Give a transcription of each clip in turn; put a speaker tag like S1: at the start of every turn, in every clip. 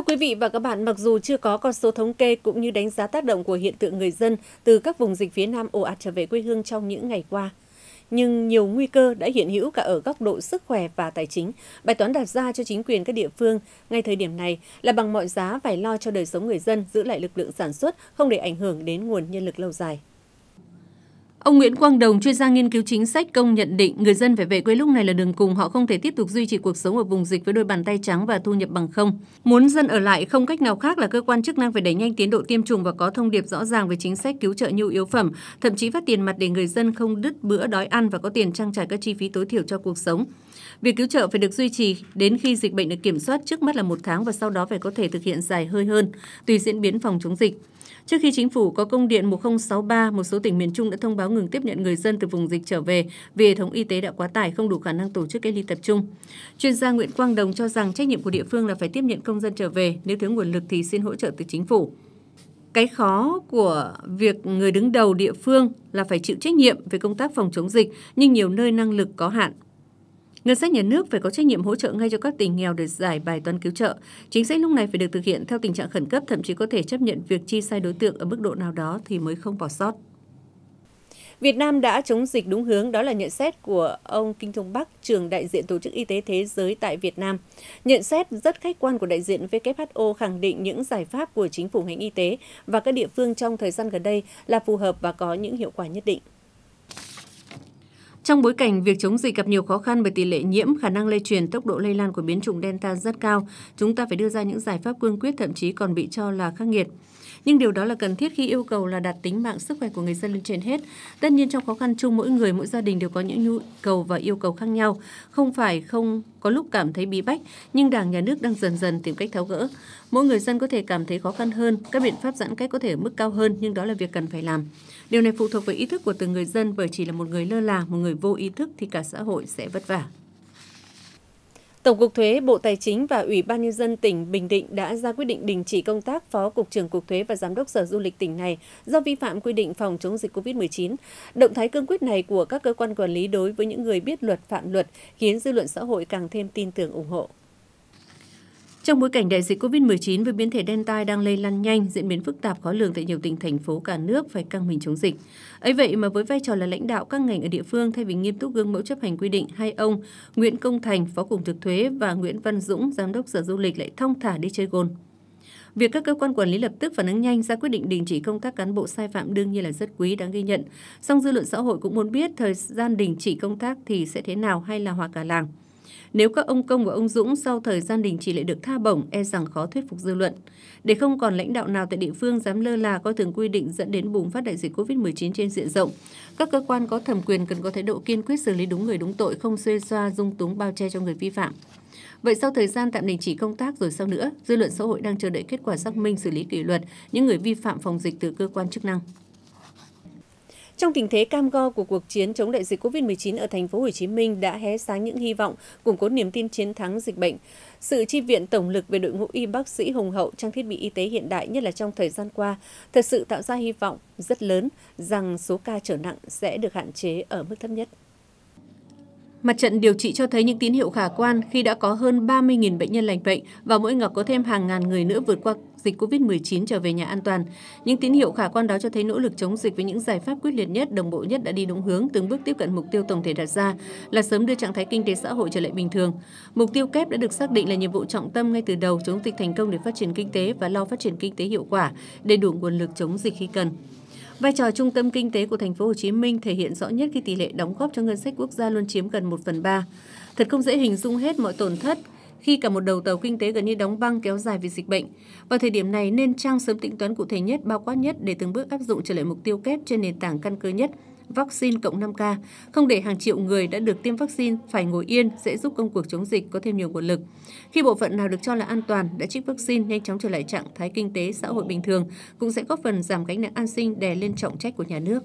S1: Thưa quý vị và các bạn, mặc dù chưa có con số thống kê cũng như đánh giá tác động của hiện tượng người dân từ các vùng dịch phía Nam ồ ạt trở về quê hương trong những ngày qua, nhưng nhiều nguy cơ đã hiện hữu cả ở góc độ sức khỏe và tài chính. Bài toán đặt ra cho chính quyền các địa phương ngay thời điểm này là bằng mọi giá phải lo cho đời sống người dân, giữ lại lực lượng sản xuất, không để ảnh hưởng đến nguồn nhân lực lâu dài. Ông Nguyễn Quang Đồng, chuyên gia nghiên cứu chính sách công nhận định người dân phải về quê lúc này là đường cùng, họ không thể tiếp tục duy trì cuộc sống ở vùng dịch với đôi bàn tay trắng và thu nhập bằng không. Muốn dân ở lại không cách nào khác là cơ quan chức năng phải đẩy nhanh tiến độ tiêm chủng và có thông điệp rõ ràng về chính sách cứu trợ nhu yếu phẩm, thậm chí phát tiền mặt để người dân không đứt bữa đói ăn và có tiền trang trải các chi phí tối thiểu cho cuộc sống. Việc cứu trợ phải được duy trì đến khi dịch bệnh được kiểm soát trước mắt là một tháng và sau đó phải có thể thực hiện dài hơi hơn, tùy diễn biến phòng chống dịch. Trước khi chính phủ có công điện 1063, một số tỉnh miền Trung đã thông báo ngừng tiếp nhận người dân từ vùng dịch trở về vì hệ thống y tế đã quá tải không đủ khả năng tổ chức cách ly tập trung. Chuyên gia Nguyễn Quang Đồng cho rằng trách nhiệm của địa phương là phải tiếp nhận công dân trở về, nếu thiếu nguồn lực thì xin hỗ trợ từ chính phủ cái khó của việc người đứng đầu địa phương là phải chịu trách nhiệm về công tác phòng chống dịch nhưng nhiều nơi năng lực có hạn Ngân sách nhà nước phải có trách nhiệm hỗ trợ ngay cho các tỉnh nghèo để giải bài toán cứu trợ. Chính sách lúc này phải được thực hiện theo tình trạng khẩn cấp, thậm chí có thể chấp nhận việc chi sai đối tượng ở mức độ nào đó thì mới không bỏ sót. Việt Nam đã chống dịch đúng hướng, đó là nhận xét của ông Kinh Thông Bắc, trưởng đại diện Tổ chức Y tế Thế giới tại Việt Nam. Nhận xét rất khách quan của đại diện WHO khẳng định những giải pháp của chính phủ ngành y tế và các địa phương trong thời gian gần đây là phù hợp và có những hiệu quả nhất định. Trong bối cảnh việc chống dịch gặp nhiều khó khăn bởi tỷ lệ nhiễm, khả năng lây truyền, tốc độ lây lan của biến chủng Delta rất cao, chúng ta phải đưa ra những giải pháp cương quyết thậm chí còn bị cho là khắc nghiệt nhưng điều đó là cần thiết khi yêu cầu là đặt tính mạng sức khỏe của người dân lên trên hết. Tất nhiên trong khó khăn chung mỗi người, mỗi gia đình đều có những nhu cầu và yêu cầu khác nhau, không phải không có lúc cảm thấy bí bách, nhưng Đảng nhà nước đang dần dần tìm cách tháo gỡ. Mỗi người dân có thể cảm thấy khó khăn hơn, các biện pháp giãn cách có thể ở mức cao hơn, nhưng đó là việc cần phải làm. Điều này phụ thuộc vào ý thức của từng người dân bởi chỉ là một người lơ là, một người vô ý thức thì cả xã hội sẽ vất vả. Tổng cục Thuế, Bộ Tài chính và Ủy ban Nhân dân tỉnh Bình Định đã ra quyết định đình chỉ công tác Phó Cục trưởng Cục Thuế và Giám đốc Sở Du lịch tỉnh này do vi phạm quy định phòng chống dịch COVID-19. Động thái cương quyết này của các cơ quan quản lý đối với những người biết luật phạm luật khiến dư luận xã hội càng thêm tin tưởng ủng hộ. Trong bối cảnh đại dịch COVID-19 với biến thể Delta đang lây lan nhanh, diễn biến phức tạp khó lường tại nhiều tỉnh thành phố cả nước phải căng mình chống dịch. Ấy vậy mà với vai trò là lãnh đạo các ngành ở địa phương thay vì nghiêm túc gương mẫu chấp hành quy định, hai ông Nguyễn Công Thành, Phó Cục Thực thuế và Nguyễn Văn Dũng, Giám đốc Sở Du lịch lại thong thả đi chơi gôn. Việc các cơ quan quản lý lập tức phản ứng nhanh ra quyết định đình chỉ công tác cán bộ sai phạm đương nhiên là rất quý đáng ghi nhận. Song dư luận xã hội cũng muốn biết thời gian đình chỉ công tác thì sẽ thế nào hay là hòa cả làng. Nếu các ông Công và ông Dũng sau thời gian đình chỉ lại được tha bổng, e rằng khó thuyết phục dư luận. Để không còn lãnh đạo nào tại địa phương dám lơ là coi thường quy định dẫn đến bùng phát đại dịch COVID-19 trên diện rộng, các cơ quan có thẩm quyền cần có thái độ kiên quyết xử lý đúng người đúng tội, không xuê xoa, dung túng bao che cho người vi phạm. Vậy sau thời gian tạm đình chỉ công tác rồi sau nữa, dư luận xã hội đang chờ đợi kết quả xác minh xử lý kỷ luật những người vi phạm phòng dịch từ cơ quan chức năng. Trong tình thế cam go của cuộc chiến chống đại dịch COVID-19 ở thành phố Hồ Chí Minh đã hé sáng những hy vọng, củng cố niềm tin chiến thắng dịch bệnh. Sự chi viện tổng lực về đội ngũ y bác sĩ hùng hậu, trang thiết bị y tế hiện đại nhất là trong thời gian qua, thật sự tạo ra hy vọng rất lớn rằng số ca trở nặng sẽ được hạn chế ở mức thấp nhất. Mặt trận điều trị cho thấy những tín hiệu khả quan khi đã có hơn 30.000 bệnh nhân lành bệnh và mỗi ngày có thêm hàng ngàn người nữa vượt qua dịch COVID-19 trở về nhà an toàn. Những tín hiệu khả quan đó cho thấy nỗ lực chống dịch với những giải pháp quyết liệt nhất, đồng bộ nhất đã đi đúng hướng, từng bước tiếp cận mục tiêu tổng thể đặt ra là sớm đưa trạng thái kinh tế xã hội trở lại bình thường. Mục tiêu kép đã được xác định là nhiệm vụ trọng tâm ngay từ đầu chống dịch thành công để phát triển kinh tế và lo phát triển kinh tế hiệu quả, để đủ nguồn lực chống dịch khi cần. Vai trò trung tâm kinh tế của thành phố Hồ Chí Minh thể hiện rõ nhất khi tỷ lệ đóng góp cho ngân sách quốc gia luôn chiếm gần 1 phần 3. Thật không dễ hình dung hết mọi tổn thất khi cả một đầu tàu kinh tế gần như đóng băng kéo dài vì dịch bệnh. Vào thời điểm này nên trang sớm tính toán cụ thể nhất, bao quát nhất để từng bước áp dụng trở lại mục tiêu kép trên nền tảng căn cơ nhất – vaccine cộng 5K, không để hàng triệu người đã được tiêm vaccine phải ngồi yên sẽ giúp công cuộc chống dịch có thêm nhiều nguồn lực. Khi bộ phận nào được cho là an toàn đã trích vaccine nhanh chóng trở lại trạng thái kinh tế xã hội bình thường, cũng sẽ góp phần giảm gánh nặng an sinh đè lên trọng trách của nhà nước.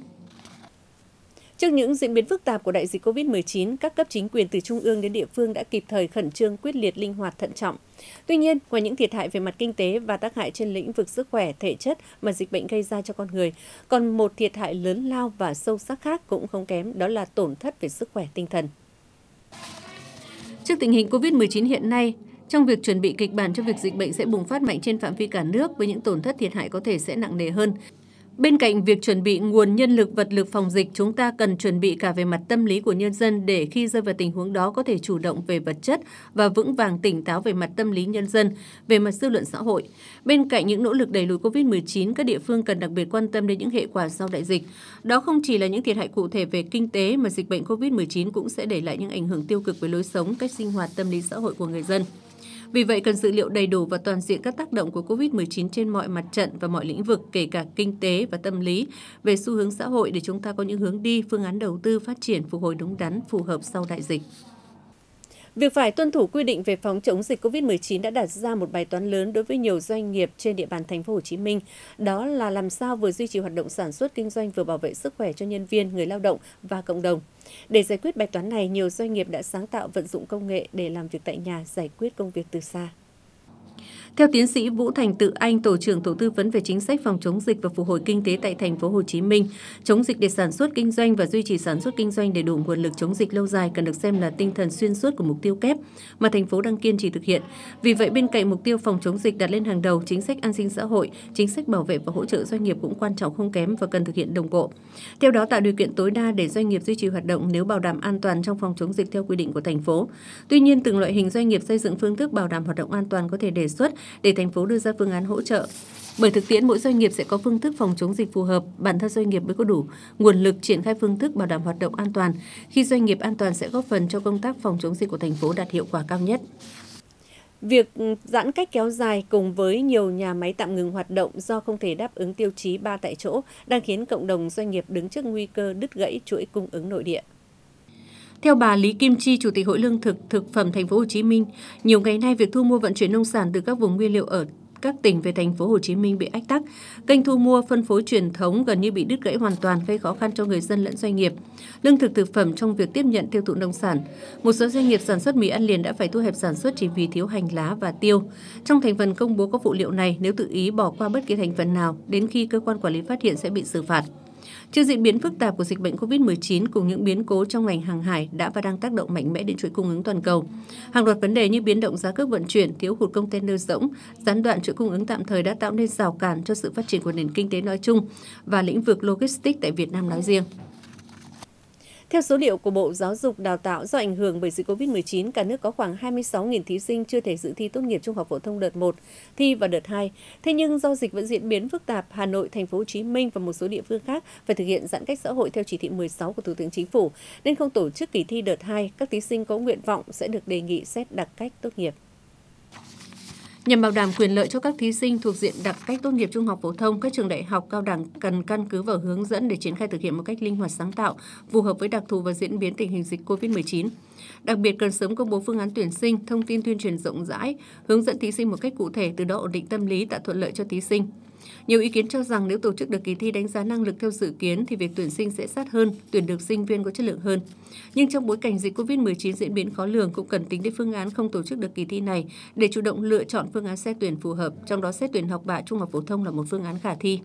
S1: Trước những diễn biến phức tạp của đại dịch COVID-19, các cấp chính quyền từ trung ương đến địa phương đã kịp thời khẩn trương quyết liệt linh hoạt thận trọng. Tuy nhiên, ngoài những thiệt hại về mặt kinh tế và tác hại trên lĩnh vực sức khỏe, thể chất mà dịch bệnh gây ra cho con người, còn một thiệt hại lớn lao và sâu sắc khác cũng không kém đó là tổn thất về sức khỏe tinh thần. Trước tình hình COVID-19 hiện nay, trong việc chuẩn bị kịch bản cho việc dịch bệnh sẽ bùng phát mạnh trên phạm vi cả nước với những tổn thất thiệt hại có thể sẽ nặng nề hơn, Bên cạnh việc chuẩn bị nguồn nhân lực vật lực phòng dịch, chúng ta cần chuẩn bị cả về mặt tâm lý của nhân dân để khi rơi vào tình huống đó có thể chủ động về vật chất và vững vàng tỉnh táo về mặt tâm lý nhân dân, về mặt dư luận xã hội. Bên cạnh những nỗ lực đẩy lùi COVID-19, các địa phương cần đặc biệt quan tâm đến những hệ quả sau đại dịch. Đó không chỉ là những thiệt hại cụ thể về kinh tế mà dịch bệnh COVID-19 cũng sẽ để lại những ảnh hưởng tiêu cực với lối sống, cách sinh hoạt tâm lý xã hội của người dân. Vì vậy, cần dữ liệu đầy đủ và toàn diện các tác động của COVID-19 trên mọi mặt trận và mọi lĩnh vực, kể cả kinh tế và tâm lý, về xu hướng xã hội để chúng ta có những hướng đi, phương án đầu tư phát triển phục hồi đúng đắn, phù hợp sau đại dịch. Việc phải tuân thủ quy định về phòng chống dịch COVID-19 đã đặt ra một bài toán lớn đối với nhiều doanh nghiệp trên địa bàn thành phố Hồ Chí Minh, đó là làm sao vừa duy trì hoạt động sản xuất kinh doanh vừa bảo vệ sức khỏe cho nhân viên, người lao động và cộng đồng. Để giải quyết bài toán này, nhiều doanh nghiệp đã sáng tạo vận dụng công nghệ để làm việc tại nhà, giải quyết công việc từ xa. Theo tiến sĩ Vũ Thành Tự Anh, tổ trưởng tổ tư vấn về chính sách phòng chống dịch và phục hồi kinh tế tại thành phố Hồ Chí Minh, chống dịch để sản xuất kinh doanh và duy trì sản xuất kinh doanh để đủ nguồn lực chống dịch lâu dài cần được xem là tinh thần xuyên suốt của mục tiêu kép mà thành phố đang kiên trì thực hiện. Vì vậy bên cạnh mục tiêu phòng chống dịch đặt lên hàng đầu, chính sách an sinh xã hội, chính sách bảo vệ và hỗ trợ doanh nghiệp cũng quan trọng không kém và cần thực hiện đồng bộ. Theo đó tạo điều kiện tối đa để doanh nghiệp duy trì hoạt động nếu bảo đảm an toàn trong phòng chống dịch theo quy định của thành phố. Tuy nhiên từng loại hình doanh nghiệp xây dựng phương thức bảo đảm hoạt động an toàn có thể đề xuất để thành phố đưa ra phương án hỗ trợ. Bởi thực tiễn mỗi doanh nghiệp sẽ có phương thức phòng chống dịch phù hợp, bản thân doanh nghiệp mới có đủ nguồn lực triển khai phương thức bảo đảm hoạt động an toàn. Khi doanh nghiệp an toàn sẽ góp phần cho công tác phòng chống dịch của thành phố đạt hiệu quả cao nhất. Việc giãn cách kéo dài cùng với nhiều nhà máy tạm ngừng hoạt động do không thể đáp ứng tiêu chí ba tại chỗ đang khiến cộng đồng doanh nghiệp đứng trước nguy cơ đứt gãy chuỗi cung ứng nội địa. Theo bà Lý Kim Chi, Chủ tịch Hội Lương thực Thực phẩm Thành phố Hồ Chí Minh, nhiều ngày nay việc thu mua vận chuyển nông sản từ các vùng nguyên liệu ở các tỉnh về thành phố Hồ Chí Minh bị ách tắc. Kênh thu mua phân phối truyền thống gần như bị đứt gãy hoàn toàn gây khó khăn cho người dân lẫn doanh nghiệp. Lương thực thực phẩm trong việc tiếp nhận tiêu thụ nông sản. Một số doanh nghiệp sản xuất mì ăn liền đã phải thu hẹp sản xuất chỉ vì thiếu hành lá và tiêu. Trong thành phần công bố có phụ liệu này, nếu tự ý bỏ qua bất kỳ thành phần nào, đến khi cơ quan quản lý phát hiện sẽ bị xử phạt. Trước diễn biến phức tạp của dịch bệnh COVID-19 cùng những biến cố trong ngành hàng hải đã và đang tác động mạnh mẽ đến chuỗi cung ứng toàn cầu, hàng loạt vấn đề như biến động giá cước vận chuyển, thiếu hụt container rỗng, gián đoạn chuỗi cung ứng tạm thời đã tạo nên rào cản cho sự phát triển của nền kinh tế nói chung và lĩnh vực logistics tại Việt Nam nói riêng. Theo số liệu của Bộ Giáo dục Đào tạo, do ảnh hưởng bởi dịch COVID-19, cả nước có khoảng 26.000 thí sinh chưa thể dự thi tốt nghiệp trung học phổ thông đợt 1, thi vào đợt 2. Thế nhưng do dịch vẫn diễn biến phức tạp, Hà Nội, thành phố Hồ Chí Minh và một số địa phương khác phải thực hiện giãn cách xã hội theo chỉ thị 16 của Thủ tướng Chính phủ, nên không tổ chức kỳ thi đợt 2, các thí sinh có nguyện vọng sẽ được đề nghị xét đặc cách tốt nghiệp. Nhằm bảo đảm quyền lợi cho các thí sinh thuộc diện đặc cách tốt nghiệp trung học phổ thông, các trường đại học cao đẳng cần căn cứ vào hướng dẫn để triển khai thực hiện một cách linh hoạt sáng tạo, phù hợp với đặc thù và diễn biến tình hình dịch COVID-19. Đặc biệt cần sớm công bố phương án tuyển sinh, thông tin tuyên truyền rộng rãi, hướng dẫn thí sinh một cách cụ thể, từ đó ổn định tâm lý tạo thuận lợi cho thí sinh. Nhiều ý kiến cho rằng nếu tổ chức được kỳ thi đánh giá năng lực theo dự kiến thì việc tuyển sinh sẽ sát hơn, tuyển được sinh viên có chất lượng hơn. Nhưng trong bối cảnh dịch COVID-19 diễn biến khó lường cũng cần tính đến phương án không tổ chức được kỳ thi này để chủ động lựa chọn phương án xét tuyển phù hợp, trong đó xét tuyển học bạ trung học phổ thông là một phương án khả thi.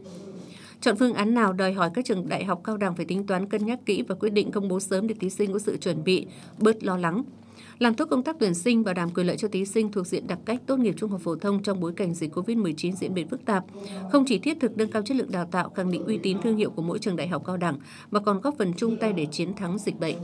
S1: Chọn phương án nào đòi hỏi các trường đại học cao đẳng phải tính toán cân nhắc kỹ và quyết định công bố sớm để thí sinh có sự chuẩn bị, bớt lo lắng, làm tốt công tác tuyển sinh bảo đảm quyền lợi cho thí sinh thuộc diện đặc cách tốt nghiệp trung học phổ thông trong bối cảnh dịch COVID-19 diễn biến phức tạp, không chỉ thiết thực nâng cao chất lượng đào tạo, khẳng định uy tín thương hiệu của mỗi trường đại học cao đẳng mà còn góp phần chung tay để chiến thắng dịch bệnh.